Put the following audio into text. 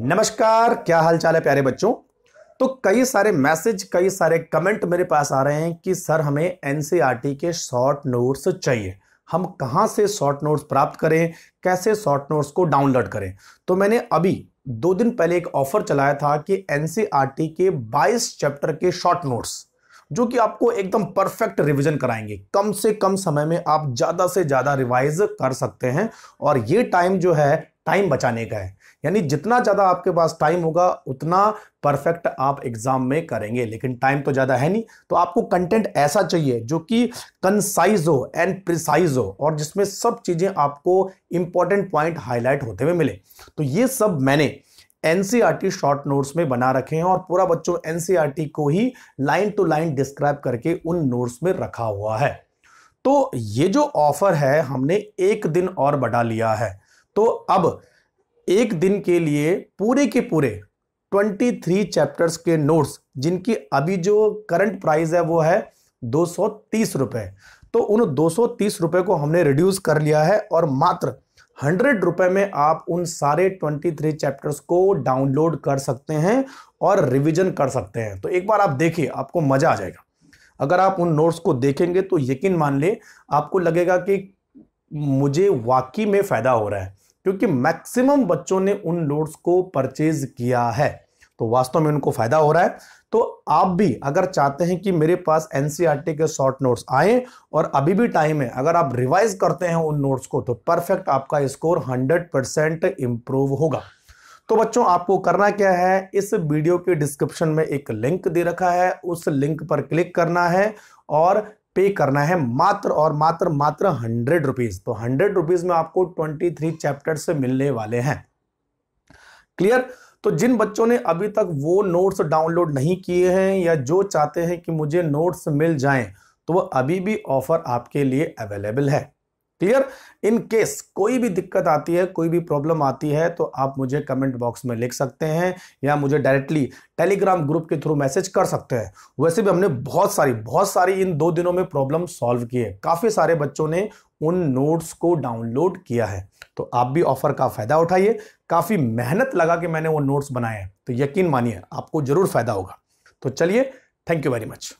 नमस्कार क्या हाल चाल है प्यारे बच्चों तो कई सारे मैसेज कई सारे कमेंट मेरे पास आ रहे हैं कि सर हमें एनसीईआरटी e के शॉर्ट नोट्स चाहिए हम कहाँ से शॉर्ट नोट्स प्राप्त करें कैसे शॉर्ट नोट्स को डाउनलोड करें तो मैंने अभी दो दिन पहले एक ऑफर चलाया था कि एनसीईआरटी e के 22 चैप्टर के शॉर्ट नोट्स जो कि आपको एकदम परफेक्ट रिवीजन कराएंगे कम से कम समय में आप ज़्यादा से ज़्यादा रिवाइज कर सकते हैं और ये टाइम जो है टाइम बचाने का है यानी जितना ज़्यादा आपके पास टाइम होगा उतना परफेक्ट आप एग्जाम में करेंगे लेकिन टाइम तो ज़्यादा है नहीं तो आपको कंटेंट ऐसा चाहिए जो कि कंसाइज हो एंड प्रिसाइज हो और जिसमें सब चीज़ें आपको इंपॉर्टेंट पॉइंट हाईलाइट होते हुए मिले तो ये सब मैंने टी शॉर्ट नोट्स में बना रखे हैं और पूरा बच्चों टी e को ही लाइन टू लाइन डिस्क्राइब करके उन नोट्स में रखा हुआ है तो ये जो ऑफर है हमने एक दिन और बढ़ा लिया है तो अब एक दिन के लिए पूरे के पूरे 23 चैप्टर्स के नोट्स जिनकी अभी जो करंट प्राइस है वो है दो सौ तो उन दो सौ को हमने रिड्यूस कर लिया है और मात्र हंड्रेड रुपए में आप उन सारे ट्वेंटी थ्री चैप्टर्स को डाउनलोड कर सकते हैं और रिवीजन कर सकते हैं तो एक बार आप देखिए आपको मज़ा आ जाएगा अगर आप उन नोट्स को देखेंगे तो यकीन मान ले आपको लगेगा कि मुझे वाकई में फ़ायदा हो रहा है क्योंकि मैक्सिमम बच्चों ने उन नोट्स को परचेज किया है तो वास्तव में उनको फायदा हो रहा है तो आप भी अगर चाहते हैं कि मेरे पास एनसीईआरटी e के शॉर्ट नोट्स आए और अभी भी टाइम है अगर आप रिवाइज करते हैं उन नोट्स को तो परफेक्ट आपका स्कोर 100 परसेंट इंप्रूव होगा तो बच्चों आपको करना क्या है इस वीडियो के डिस्क्रिप्शन में एक लिंक दे रखा है उस लिंक पर क्लिक करना है और पे करना है मात्र और मात्र मात्र हंड्रेड रुपीज तो हंड्रेड रुपीज में आपको ट्वेंटी थ्री चैप्टर से मिलने वाले हैं क्लियर तो जिन बच्चों ने अभी तक वो नोट्स डाउनलोड नहीं किए हैं या जो चाहते हैं कि मुझे नोट्स मिल जाएं तो वह अभी भी ऑफर आपके लिए अवेलेबल है क्लियर इन केस कोई भी दिक्कत आती है कोई भी प्रॉब्लम आती है तो आप मुझे कमेंट बॉक्स में लिख सकते हैं या मुझे डायरेक्टली टेलीग्राम ग्रुप के थ्रू मैसेज कर सकते हैं वैसे भी हमने बहुत सारी बहुत सारी इन दो दिनों में प्रॉब्लम सॉल्व की है काफ़ी सारे बच्चों ने उन नोट्स को डाउनलोड किया है तो आप भी ऑफर का फ़ायदा उठाइए काफ़ी मेहनत लगा के मैंने वो नोट्स बनाए हैं तो यकीन मानिए आपको जरूर फ़ायदा होगा तो चलिए थैंक यू वेरी मच